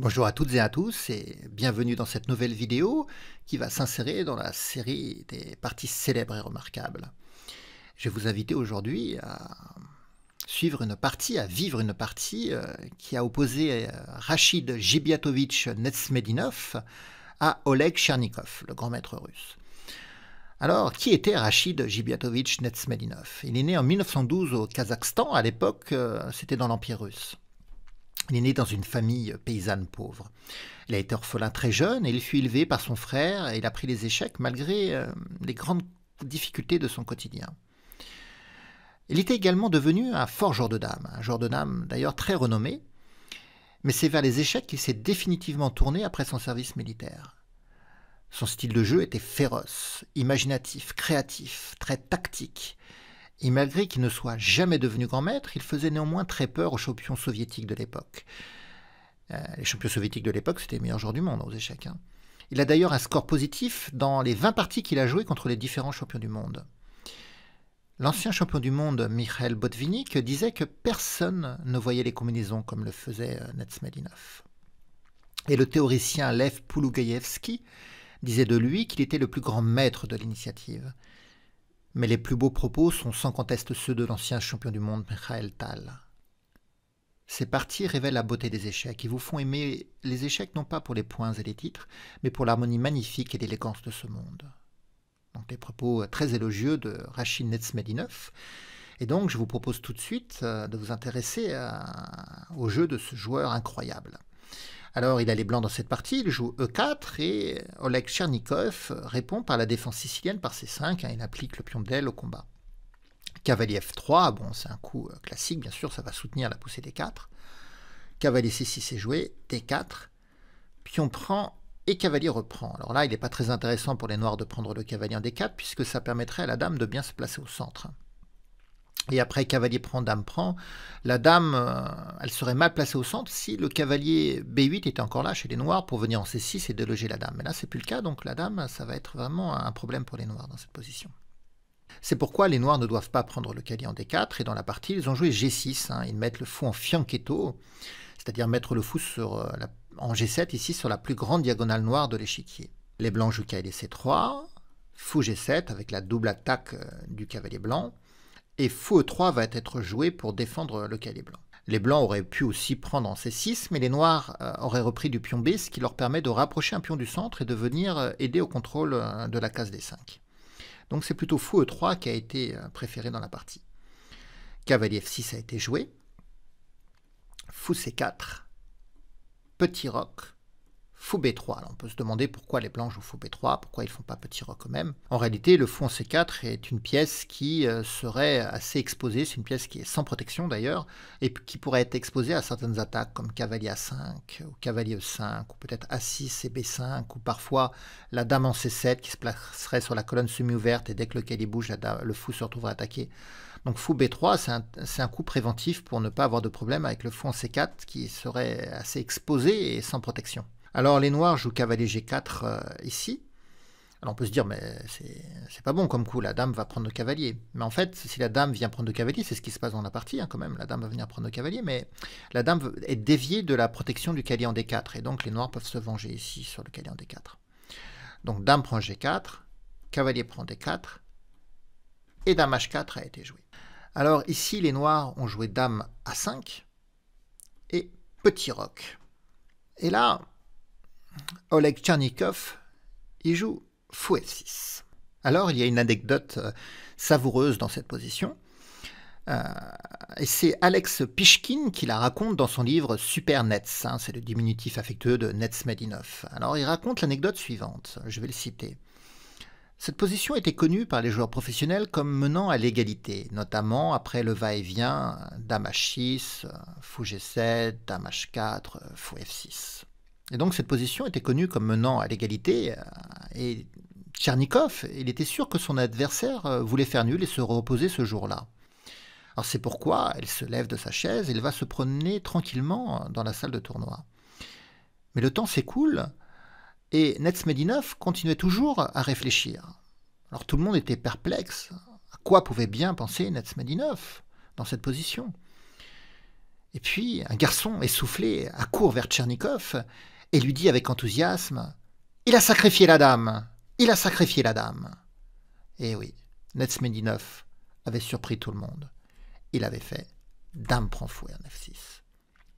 Bonjour à toutes et à tous et bienvenue dans cette nouvelle vidéo qui va s'insérer dans la série des parties célèbres et remarquables. Je vais vous inviter aujourd'hui à suivre une partie, à vivre une partie euh, qui a opposé euh, Rachid Gibiatovitch Netsmedinov à Oleg Chernikov, le grand maître russe. Alors, qui était Rachid Gibiatovitch Netsmedinov Il est né en 1912 au Kazakhstan, à l'époque euh, c'était dans l'Empire russe. Il est né dans une famille paysanne pauvre. Il a été orphelin très jeune et il fut élevé par son frère et il a pris les échecs malgré euh, les grandes difficultés de son quotidien. Il était également devenu un fort joueur de dame, un joueur de dame d'ailleurs très renommé, mais c'est vers les échecs qu'il s'est définitivement tourné après son service militaire. Son style de jeu était féroce, imaginatif, créatif, très tactique, et malgré qu'il ne soit jamais devenu grand maître, il faisait néanmoins très peur aux champions soviétiques de l'époque. Euh, les champions soviétiques de l'époque, c'était les meilleurs joueurs du monde aux échecs. Hein. Il a d'ailleurs un score positif dans les 20 parties qu'il a jouées contre les différents champions du monde. L'ancien champion du monde Mikhail Botvinnik disait que personne ne voyait les combinaisons comme le faisait euh, Netsmedinov. Et le théoricien Lev Poulougaïevski disait de lui qu'il était le plus grand maître de l'initiative. Mais les plus beaux propos sont sans conteste ceux de l'ancien champion du monde Michael Tal. Ces parties révèlent la beauté des échecs et vous font aimer les échecs non pas pour les points et les titres, mais pour l'harmonie magnifique et l'élégance de ce monde. Donc les propos euh, très élogieux de Rachid Netzmedinov. Et donc je vous propose tout de suite euh, de vous intéresser euh, au jeu de ce joueur incroyable. Alors il a les blancs dans cette partie, il joue E4 et Oleg Tchernikov répond par la défense sicilienne par C5, hein, il applique le pion d'aile au combat. Cavalier F3, bon c'est un coup euh, classique bien sûr, ça va soutenir la poussée des 4. Cavalier C6 est joué, D4, pion prend et cavalier reprend. Alors là il n'est pas très intéressant pour les noirs de prendre le cavalier en D4 puisque ça permettrait à la dame de bien se placer au centre. Hein et après cavalier prend, dame prend, la dame, euh, elle serait mal placée au centre si le cavalier B8 était encore là chez les noirs pour venir en C6 et déloger la dame. Mais là, c'est plus le cas, donc la dame, ça va être vraiment un problème pour les noirs dans cette position. C'est pourquoi les noirs ne doivent pas prendre le cavalier en D4, et dans la partie, ils ont joué G6, hein. ils mettent le fou en fianchetto, c'est-à-dire mettre le fou sur euh, en G7, ici sur la plus grande diagonale noire de l'échiquier. Les blancs jouent cavalier C3, fou G7 avec la double attaque euh, du cavalier blanc, et fou E3 va être joué pour défendre le cahier blanc. Les blancs auraient pu aussi prendre en C6, mais les noirs euh, auraient repris du pion B, ce qui leur permet de rapprocher un pion du centre et de venir euh, aider au contrôle euh, de la case des 5. Donc c'est plutôt fou E3 qui a été préféré dans la partie. Cavalier F6 a été joué. Fou C4. Petit roc faux B3. on peut se demander pourquoi les blancs jouent faux B3, pourquoi ils ne font pas petit roc quand même. En réalité, le en C4 est une pièce qui euh, serait assez exposée, c'est une pièce qui est sans protection d'ailleurs, et qui pourrait être exposée à certaines attaques comme cavalier A5 ou cavalier E5 ou peut-être A6 et B5 ou parfois la dame en C7 qui se placerait sur la colonne semi-ouverte et dès que le Cavalier bouge, le fou se retrouverait attaqué. Donc fou B3, c'est un, coup préventif pour ne pas avoir de problème avec le en C4 qui serait assez exposé et sans protection. Alors les noirs jouent cavalier G4 euh, ici. Alors on peut se dire, mais c'est pas bon comme coup, la dame va prendre le cavalier. Mais en fait, si la dame vient prendre le cavalier, c'est ce qui se passe dans la partie hein, quand même, la dame va venir prendre le cavalier, mais la dame est déviée de la protection du cavalier en D4, et donc les noirs peuvent se venger ici sur le cavalier en D4. Donc dame prend G4, cavalier prend D4, et dame H4 a été joué. Alors ici, les noirs ont joué dame A5, et petit roc. Et là, Oleg Tchernikov il joue fou F6. Alors il y a une anecdote euh, savoureuse dans cette position. Euh, et c'est Alex Pichkin qui la raconte dans son livre Super Nets, hein, c'est le diminutif affectueux de Nets Medinov. Alors il raconte l'anecdote suivante, je vais le citer. Cette position était connue par les joueurs professionnels comme menant à l'égalité, notamment après le va-et-vient Dame 6 Fou G7, Dame 4 Fou F6. Et donc cette position était connue comme menant à l'égalité. Euh, et Tchernikov, il était sûr que son adversaire euh, voulait faire nul et se reposer ce jour-là. Alors c'est pourquoi elle se lève de sa chaise et va se promener tranquillement euh, dans la salle de tournoi. Mais le temps s'écoule et Netsmedinov continuait toujours à réfléchir. Alors tout le monde était perplexe. À quoi pouvait bien penser Netsmedinov dans cette position Et puis un garçon essoufflé accourt vers Tchernikov et lui dit avec enthousiasme Il a sacrifié la dame Il a sacrifié la dame Et eh oui, 9 avait surpris tout le monde. Il avait fait Dame prend fou F6.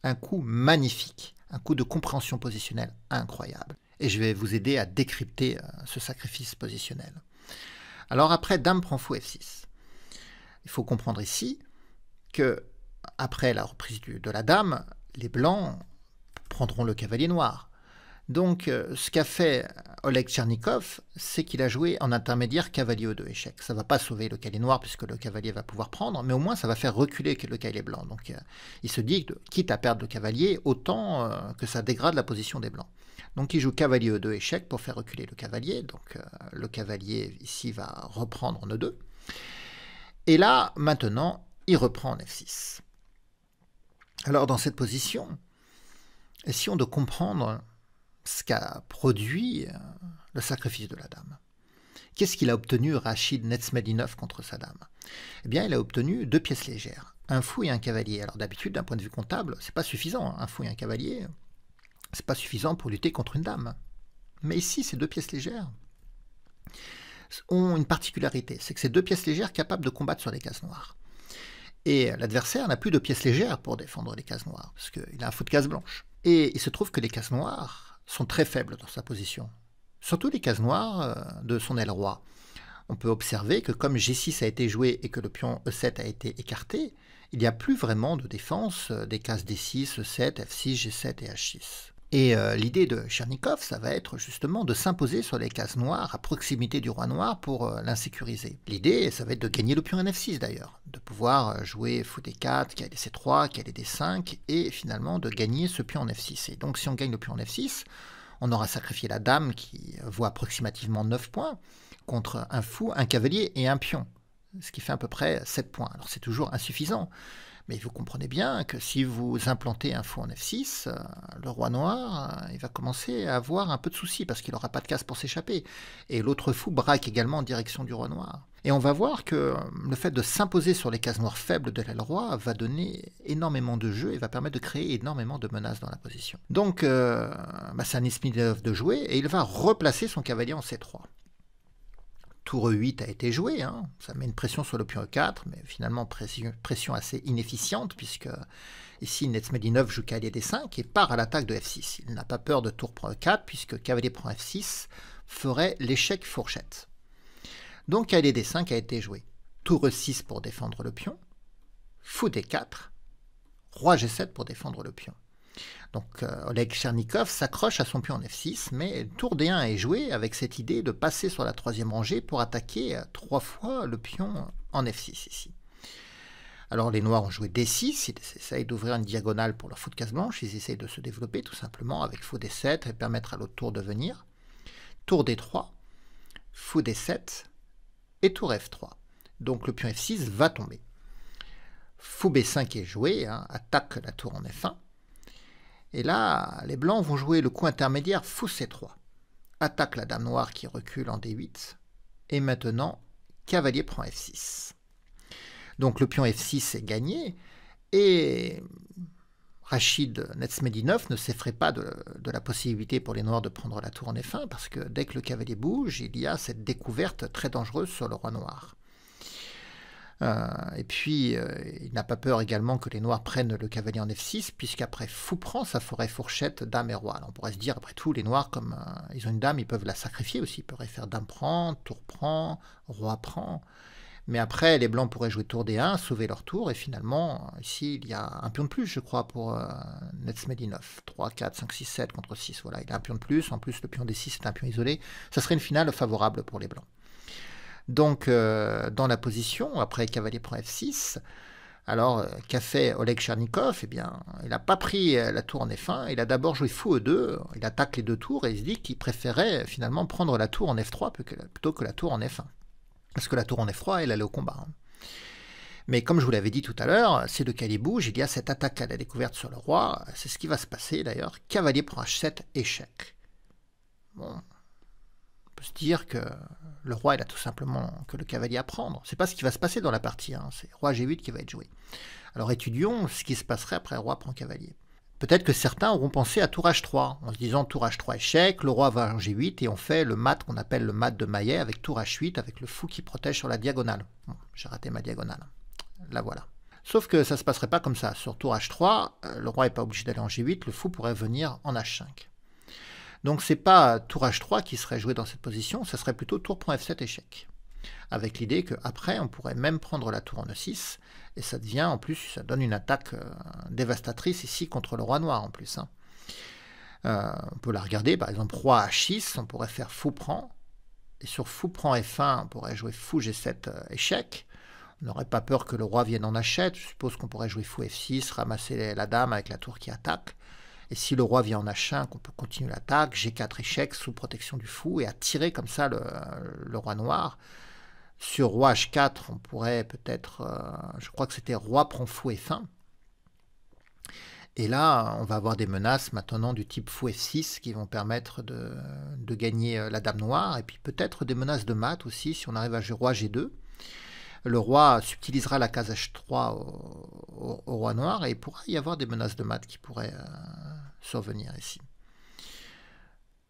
Un coup magnifique, un coup de compréhension positionnelle incroyable. Et je vais vous aider à décrypter euh, ce sacrifice positionnel. Alors après, Dame prend fou F6. Il faut comprendre ici que, après la reprise du, de la Dame, les Blancs prendront le cavalier noir. Donc, euh, ce qu'a fait Oleg Tchernikov, c'est qu'il a joué en intermédiaire cavalier E2 échec. Ça va pas sauver le cavalier noir puisque le cavalier va pouvoir prendre, mais au moins ça va faire reculer le cavalier blanc. Donc, euh, il se dit, quitte à perdre le cavalier, autant euh, que ça dégrade la position des blancs. Donc, il joue cavalier E2 échec pour faire reculer le cavalier. Donc, le cavalier ici va reprendre en E2. Et là, maintenant, il reprend en F6. Alors, dans cette position, essayons de comprendre ce qu'a produit euh, le sacrifice de la dame. Qu'est-ce qu'il a obtenu Rachid Netzmedinov contre sa dame Eh bien, il a obtenu deux pièces légères, un fou et un cavalier. Alors d'habitude, d'un point de vue comptable, c'est pas suffisant, hein. un fou et un cavalier, c'est pas suffisant pour lutter contre une dame. Mais ici, ces deux pièces légères ont une particularité, c'est que ces deux pièces légères capables de combattre sur les cases noires. Et l'adversaire n'a plus de pièces légères pour défendre les cases noires, parce qu'il a un fou de case blanche. Et il se trouve que les cases noires sont très faibles dans sa position. Surtout les cases noires euh, de son aile roi. On peut observer que comme G6 a été joué et que le pion E7 a été écarté, il n'y a plus vraiment de défense euh, des cases D6, E7, F6, G7 et H6. Et euh, l'idée de Chernikov, ça va être justement de s'imposer sur les cases noires à proximité du roi noir pour l'insécuriser. L'idée, ça va être de gagner le pion nf F6 d'ailleurs pouvoir euh, jouer fou des 4 des c3, des des 5 et finalement de gagner ce pion en f6. Et donc si on gagne le pion en f6, on aura sacrifié la dame qui vaut approximativement 9 points contre un fou, un cavalier et un pion, ce qui fait à peu près 7 points. Alors c'est toujours insuffisant, mais vous comprenez bien que si vous implantez un fou en F6, euh, le roi noir, euh, il va commencer à avoir un peu de soucis parce qu'il n'aura pas de casse pour s'échapper. Et l'autre fou braque également en direction du roi noir. Et on va voir que euh, le fait de s'imposer sur les cases noires faibles de l'aile roi va donner énormément de jeu et va permettre de créer énormément de menaces dans la position. Donc, bah, c'est de jouer et il va replacer son cavalier en C3 tour E8 a été joué. Hein. Ça met une pression sur le pion E4, mais finalement pression, assez inefficiente, puisque ici N9 joue cavalier D5 et part à l'attaque de F6. Il n'a pas peur de tour prend E4, puisque cavalier prend F6 ferait l'échec fourchette. Donc cavalier D5 a été joué. Tour E6 pour défendre le pion, fou D4, roi G7 pour défendre le pion. Donc euh, Oleg Chernikov s'accroche à son pion en f6, mais tour d1 est joué avec cette idée de passer sur la troisième rangée pour attaquer euh, trois fois le pion en f6 ici. Alors les noirs ont joué d6, ils essayent d'ouvrir une diagonale pour leur fou de casse blanche, ils essayent de se développer tout simplement avec fou d7 et permettre à l'autre tour de venir. Tour d3, fou d7 et tour f3. Donc le pion f6 va tomber. Fou b5 est joué, hein, attaque la tour en f1. Et là, les blancs vont jouer le coup intermédiaire fou C3. Attaque la dame noire qui recule en D8. Et maintenant, cavalier prend F6. Donc le pion F6 est gagné. Et Rachid 9 ne s'effraie pas de, de, la possibilité pour les Noirs de prendre la tour en F1, parce que dès que le cavalier bouge, il y a cette découverte très dangereuse sur le roi noir. Euh, et puis, euh, il n'a pas peur également que les Noirs prennent le cavalier en F6, puisqu'après fou prend, ça ferait fourchette, dame et roi. on pourrait se dire, après tout, les Noirs, comme euh, ils ont une dame, ils peuvent la sacrifier aussi. Ils pourraient faire dame prend, tour prend, roi prend. Mais après, les Blancs pourraient jouer tour D1, sauver leur tour, et finalement, ici, il y a un pion de plus, je crois, pour euh, 9 3, 4, 5, 6, 7 contre 6, voilà, il a un pion de plus, en plus le pion D6 est un pion isolé. Ça serait une finale favorable pour les Blancs donc euh, dans la position après cavalier prend f6. Alors euh, qu'a fait Oleg Chernikov Eh bien, il n'a pas pris euh, la tour en f1. Il a d'abord joué fou e2. Il attaque les deux tours et il se dit qu'il préférait finalement prendre la tour en f3 plutôt que la tour en f1. Parce que la tour en f3, elle allait au combat. Hein. Mais comme je vous l'avais dit tout à l'heure, c'est le calibou. bouge, il y a cette attaque à la découverte sur le roi, c'est ce qui va se passer d'ailleurs, cavalier prend h7, échec. Bon, se dire que le roi, il a tout simplement que le cavalier à prendre. C'est pas ce qui va se passer dans la partie. Hein. C'est roi G8 qui va être joué. Alors étudions ce qui se passerait après roi prend cavalier. Peut-être que certains auront pensé à tour H3, en se disant tour H3 échec, le roi va en G8 et on fait le mat qu'on appelle le mat de Maillet avec tour H8 avec le fou qui protège sur la diagonale. j'ai raté ma diagonale. La voilà. Sauf que ça se passerait pas comme ça. Sur tour H3, euh, le roi n'est pas obligé d'aller en G8, le fou pourrait venir en H5. Donc c'est pas tour H3 qui serait joué dans cette position, ça serait plutôt tour prend F7 échec. Avec l'idée qu'après, on pourrait même prendre la tour en E6, et ça devient en plus, ça donne une attaque euh, dévastatrice ici contre le roi noir en plus. Hein. Euh, on peut la regarder, par exemple, roi H6, on pourrait faire fou prend, et sur fou prend F1, on pourrait jouer fou G7 euh, échec. On n'aurait pas peur que le roi vienne en achète, je suppose qu'on pourrait jouer fou F6, ramasser la dame avec la tour qui attaque. Et si le roi vient en H5, on peut continuer l'attaque. G4 échec sous protection du fou et attirer comme ça le, roi noir. Sur roi H4, on pourrait peut-être... Euh, je crois que c'était roi prend fou F1. Et là, on va avoir des menaces maintenant du type fou F6 qui vont permettre de, gagner euh, la dame noire. Et puis peut-être des menaces de mat aussi si on arrive à roi G2 le roi subtilisera la case H3 au, roi noir et il pourra y avoir des menaces de mat qui pourraient, euh, survenir ici.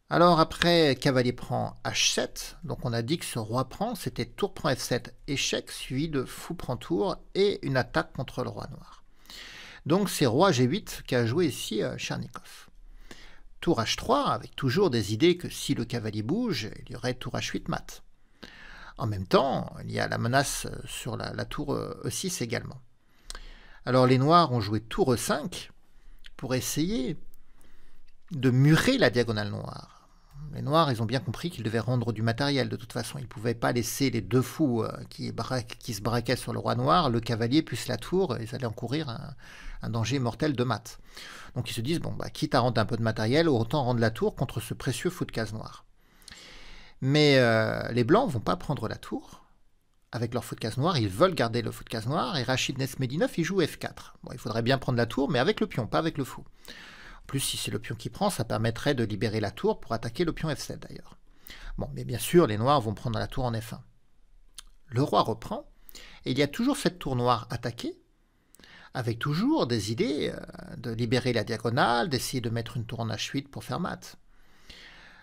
Alors après, cavalier prend h7, donc on a dit que ce roi prend, c'était tour prend f7, échec suivi de fou prend tour et une attaque contre le roi noir. Donc c'est roi g8 qu'a joué ici euh, Chernikov. Tour h3 avec toujours des idées que si le cavalier bouge, il y aurait tour h8 mat. En même temps, il y a la menace euh, sur la, la tour e6 euh, e également. Alors les noirs ont joué tour e5 pour essayer de murer la diagonale noire. Les Noirs, ils ont bien compris qu'ils devaient rendre du matériel. De toute façon, ils ne pouvaient pas laisser les deux fous euh, qui, se braquaient sur le roi noir, le cavalier plus la tour. Ils allaient encourir un, danger mortel de maths. Donc ils se disent, bon, bah, quitte à rendre un peu de matériel, autant rendre la tour contre ce précieux fou de case noir. Mais euh, les Blancs vont pas prendre la tour avec leur fou de case noir. Ils veulent garder le fou de case noir. Et Rachid Nesmedinov, il joue F4. Bon, il faudrait bien prendre la tour, mais avec le pion, pas avec le fou. Plus si c'est le pion qui prend, ça permettrait de libérer la tour pour attaquer le pion F7 d'ailleurs. Bon, mais bien sûr, les noirs vont prendre la tour en F1. Le roi reprend, et il y a toujours cette tour noire attaquée, avec toujours des idées euh, de libérer la diagonale, d'essayer de mettre une tour en H8 pour faire mat.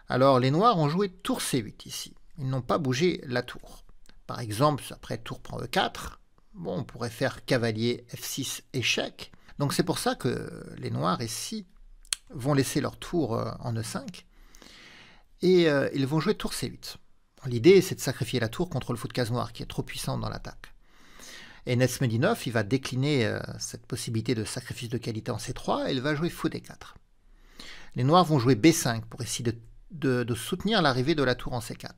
Alors les noirs ont joué tour C8 ici, ils n'ont pas bougé la tour. Par exemple, après tour prend E4, bon, on pourrait faire cavalier F6 échec. Donc c'est pour ça que les noirs ici vont laisser leur tour euh, en E5 et euh, ils vont jouer tour C8. L'idée, c'est de sacrifier la tour contre le fou de case noire qui est trop puissant dans l'attaque. Et Nesmedinov, il va décliner euh, cette possibilité de sacrifice de qualité en C3 et il va jouer fou D4. Les noirs vont jouer B5 pour essayer de soutenir l'arrivée de la tour en C4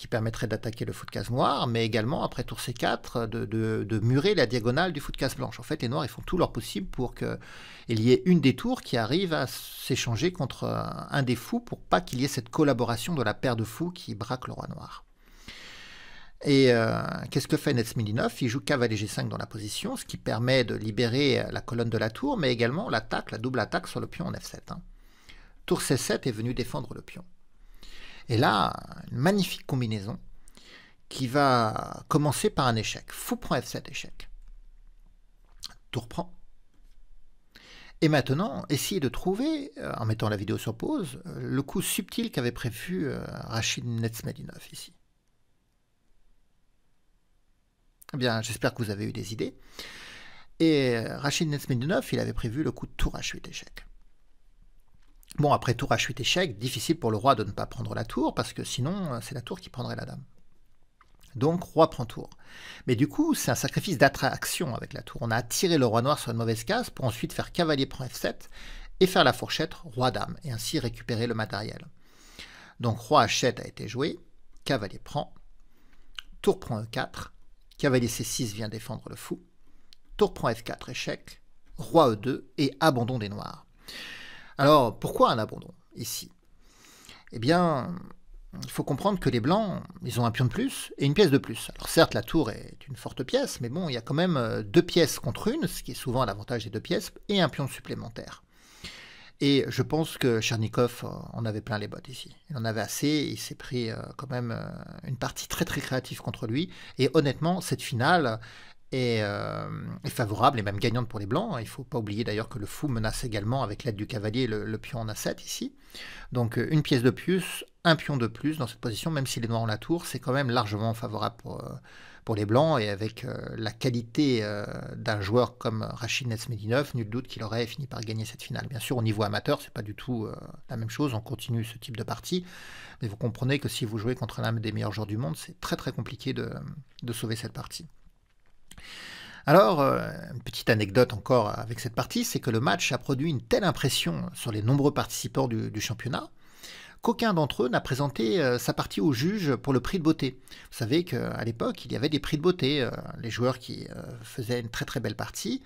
qui permettrait d'attaquer le fou de case noir, mais également, après tour C4, de, murer la diagonale du fou de case blanche. En fait, les noirs, ils font tout leur possible pour qu'il y ait une des tours qui arrive à s'échanger contre un, des fous pour pas qu'il y ait cette collaboration de la paire de fous qui braque le roi noir. Et euh, qu'est-ce que fait 9 Il joue cavalier G5 dans la position, ce qui permet de libérer la colonne de la tour, mais également l'attaque, la double attaque sur le pion en F7. Hein. Tour C7 est venu défendre le pion. Et là, une magnifique combinaison qui va commencer par un échec. Fou prend F7 échec. Tour prend. Et maintenant, essayez de trouver, euh, en mettant la vidéo sur pause, euh, le coup subtil qu'avait prévu euh, Rachid Netsmedinov ici. Eh bien, j'espère que vous avez eu des idées. Et Rachid Netsmedinov, il avait prévu le coup de tour à 8 échec. Bon, après tour à chute échec, difficile pour le roi de ne pas prendre la tour, parce que sinon, euh, c'est la tour qui prendrait la dame. Donc, roi prend tour. Mais du coup, c'est un sacrifice d'attraction avec la tour. On a attiré le roi noir sur une mauvaise case pour ensuite faire cavalier prend f7 et faire la fourchette roi-dame, et ainsi récupérer le matériel. Donc, roi h7 a été joué, cavalier prend, tour prend e4, cavalier c6 vient défendre le fou, tour prend f4 échec, roi e2 et abandon des noirs. Alors, pourquoi un abandon ici Eh bien, il faut comprendre que les Blancs, ils ont un pion de plus et une pièce de plus. Alors certes, la tour est une forte pièce, mais bon, il y a quand même euh, deux pièces contre une, ce qui est souvent l'avantage des deux pièces, et un pion supplémentaire. Et je pense que Chernikov en avait plein les bottes ici. Il en avait assez, il s'est pris euh, quand même euh, une partie très très créative contre lui. Et honnêtement, cette finale, euh, est, favorable et même gagnante pour les Blancs. Hein. Il ne faut pas oublier d'ailleurs que le fou menace également avec l'aide du cavalier le, pion en A7 ici. Donc euh, une pièce de plus, un pion de plus dans cette position, même si les Noirs ont la tour, c'est quand même largement favorable pour, euh, les Blancs et avec la qualité d'un joueur comme Rachid Nesmedinov, nul doute qu'il aurait fini par gagner cette finale. Bien sûr, au niveau amateur, c'est pas du tout la même chose, on continue ce type de partie, mais vous comprenez que si vous jouez contre l'un des meilleurs joueurs du monde, c'est très très compliqué de sauver cette partie. Alors, euh, une petite anecdote encore avec cette partie, c'est que le match a produit une telle impression sur les nombreux participants du, championnat qu'aucun d'entre eux n'a présenté euh, sa partie au juge pour le prix de beauté. Vous savez qu'à l'époque, il y avait des prix de beauté. Euh, les joueurs qui faisaient une très très belle partie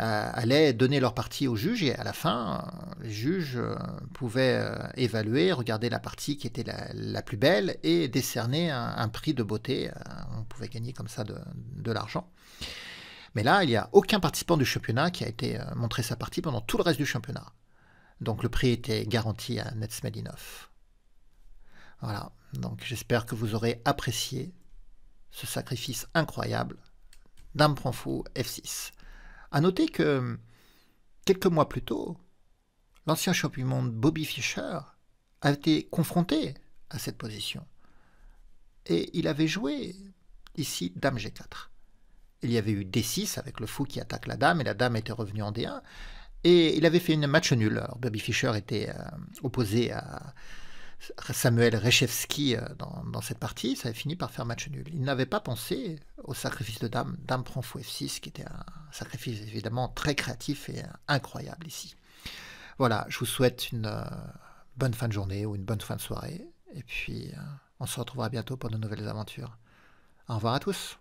allaient donner leur partie au juge et à la fin, les juges pouvaient évaluer, regarder la partie qui était la, plus belle et décerner un, prix de beauté. on pouvait gagner comme ça de l'argent. Mais là, il n'y a aucun participant du championnat qui a été euh, montré sa partie pendant tout le reste du championnat. Donc le prix était garanti à Netsmedinov. Voilà, donc j'espère que vous aurez apprécié ce sacrifice incroyable. Dame prend fou, F6. A noter que quelques mois plus tôt, l'ancien champion du monde Bobby Fischer a été confronté à cette position. Et il avait joué ici Dame G4 il y avait eu D6 avec le fou qui attaque la dame et la dame était revenue en D1. Et il avait fait une match nul. Bobby Fischer était euh, opposé à Samuel Reshevsky euh, dans, cette partie. Ça avait fini par faire match nul. Il n'avait pas pensé au sacrifice de dame. Dame prend fou F6, qui était un sacrifice évidemment très créatif et euh, incroyable ici. Voilà, je vous souhaite une bonne fin de journée ou une bonne fin de soirée. Et puis, on se retrouvera bientôt pour de nouvelles aventures. Au revoir à tous.